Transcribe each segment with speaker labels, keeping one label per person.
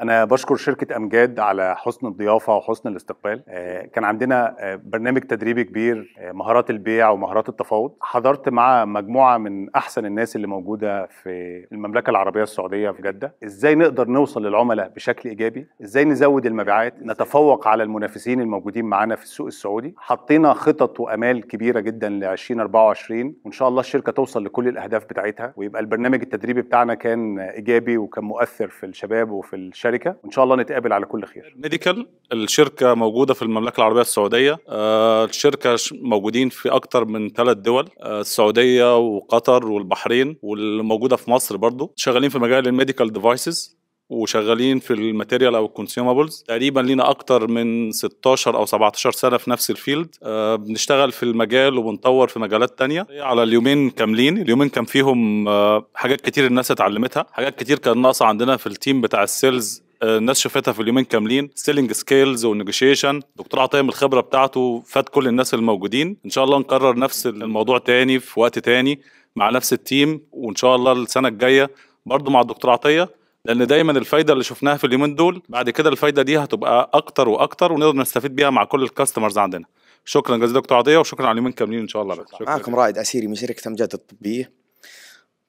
Speaker 1: أنا بشكر شركة أمجاد على حسن الضيافة وحسن الاستقبال آه، كان عندنا آه، برنامج تدريبي كبير آه، مهارات البيع ومهارات التفاوض حضرت مع مجموعة من أحسن الناس اللي موجودة في المملكة العربية السعودية في جدة إزاي نقدر نوصل للعملاء بشكل إيجابي إزاي نزود المبيعات نتفوق على المنافسين الموجودين معانا في السوق السعودي حطينا خطط وأمال كبيرة جدا ل 2024 وإن شاء الله الشركة توصل لكل الأهداف بتاعتها ويبقى البرنامج التدريبي بتاعنا كان إيجابي وكان مؤثر في الشباب وفي الشباب الشركه وان شاء الله نتقابل على كل خير
Speaker 2: ميديكال الشركه موجوده في المملكه العربيه السعوديه آه، الشركه موجودين في اكثر من ثلاث دول آه، السعوديه وقطر والبحرين والموجوده موجوده في مصر برضو شغالين في مجال الميديكال ديفايسز وشغالين في الماتيريال او الكونسيومبلز تقريبا لينا اكتر من 16 او 17 سنه في نفس الفيلد آه، بنشتغل في المجال وبنطور في مجالات تانية على اليومين كاملين اليومين كان فيهم آه، حاجات كتير الناس اتعلمتها حاجات كتير كان ناقصه عندنا في التيم بتاع السيلز آه، الناس شافتها في اليومين كاملين سيلينج سكيلز ونيجوشيشن دكتور عطيه من الخبره بتاعته فات كل الناس الموجودين ان شاء الله نكرر نفس الموضوع تاني في وقت تاني مع نفس التيم وان شاء الله السنه الجايه برضه مع الدكتور عطيه لان دايما الفايده اللي شفناها في اليومين دول بعد كده الفايده دي هتبقى اكتر واكتر ونقدر نستفيد بيها مع كل الكاستمرز عندنا شكرا جزيلا دكتور عطيه وشكرا على اليومين كاملين ان شاء الله شكرا. شكرا. معكم
Speaker 3: رائد اسيري من شركه امجاد الطبيه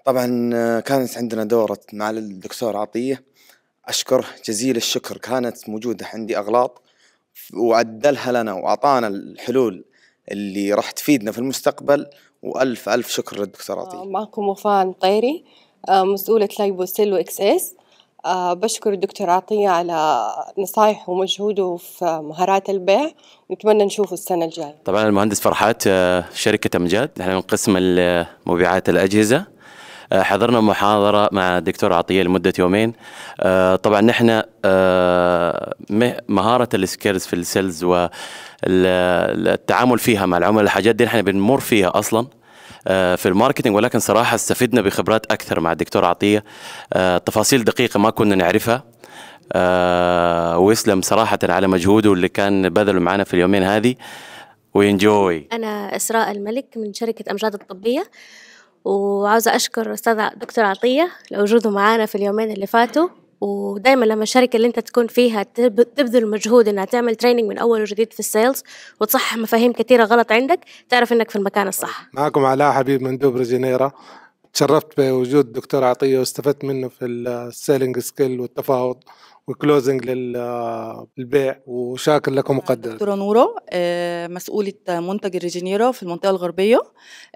Speaker 3: طبعا آه، كانت عندنا دوره مع الدكتور عطيه اشكره جزيل الشكر كانت موجوده عندي اغلاط وعدلها لنا واعطانا الحلول اللي راح تفيدنا في المستقبل والف الف شكر للدكتور عطيه آه، معكم
Speaker 2: وفاء طيري آه، مسؤوله لايبو واكس اس آه، بشكر الدكتور عطية على نصايحه ومجهوده في مهارات البيع ونتمنى نشوفه السنة
Speaker 3: الجاية طبعا المهندس فرحات آه، شركة أمجاد نحن من قسم آه، مبيعات الأجهزة حضرنا محاضرة مع الدكتور عطية لمدة يومين طبعا نحن مهارة السكيرز في السيلز والتعامل فيها مع العملاء الحاجات دي نحن بنمر فيها أصلاً آه، في الماركتينج ولكن صراحه استفدنا بخبرات اكثر مع الدكتور عطيه آه، تفاصيل دقيقه ما كنا نعرفها آه، ويسلم صراحه على مجهوده اللي كان بذله معنا في اليومين هذه وينجوي
Speaker 1: انا اسراء الملك من شركه امجاد الطبيه وعاوزه اشكر استاذ دكتور عطيه لوجوده معنا في اليومين اللي فاتوا ودايما لما الشركة اللي انت تكون فيها تبذل مجهود انها تعمل تريننج من اول وجديد في السيلز وتصحح مفاهيم كثيرة غلط عندك تعرف انك في المكان الصح
Speaker 2: معكم علاء حبيب مندوب رجينيرا تشرفت بوجود دكتور عطية واستفدت منه في السيلينج سكيل والتفاوض وكلوزنج للبيع وشاكر لكم آه، مقدم دكتوره نوره آه، مسؤوله منتج الريجينيرا في المنطقه الغربيه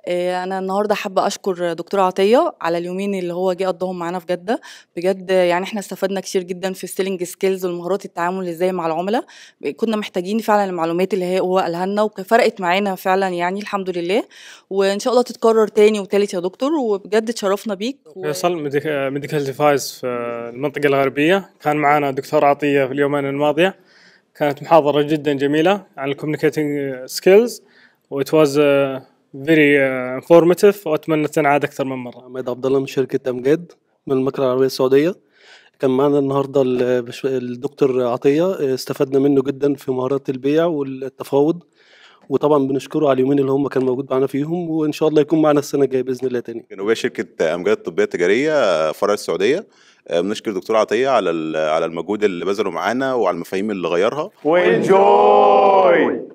Speaker 2: آه، انا النهارده حابه اشكر دكتور عطيه على اليومين اللي هو جه قضاهم معانا في جده بجد يعني احنا استفدنا كتير جدا في السيلينج سكيلز والمهارات التعامل ازاي مع العملاء كنا محتاجين فعلا المعلومات اللي هي هو قالها لنا وفرقت معانا فعلا يعني الحمد لله وان شاء الله تتكرر تاني وتالت يا دكتور وبجد تشرفنا بيك
Speaker 1: فيصل ميديكال ديفايس في المنطقه الغربيه كان معانا معنا دكتور عطية في اليومين الماضية كانت محاضرة جدا جميلة عن الكوميونيكيتنج سكيلز وات واز فيري انفورماتيف واتمنى تنعاد اكثر من مره. عماد عبد الله من شركه امجاد من المملكه العربيه السعوديه. كان معنا النهارده
Speaker 2: الدكتور عطيه استفدنا منه جدا في مهارات البيع والتفاوض وطبعا بنشكره على اليومين اللي هم كان موجود معانا فيهم وان شاء الله يكون معانا السنه الجايه باذن الله تاني جنوبيه شركه امجاد الطبيه التجاريه فرع السعوديه آه، بنشكر دكتور عطيه على على المجهود
Speaker 1: اللي بذله معانا وعلى المفاهيم اللي غيرها وانجوي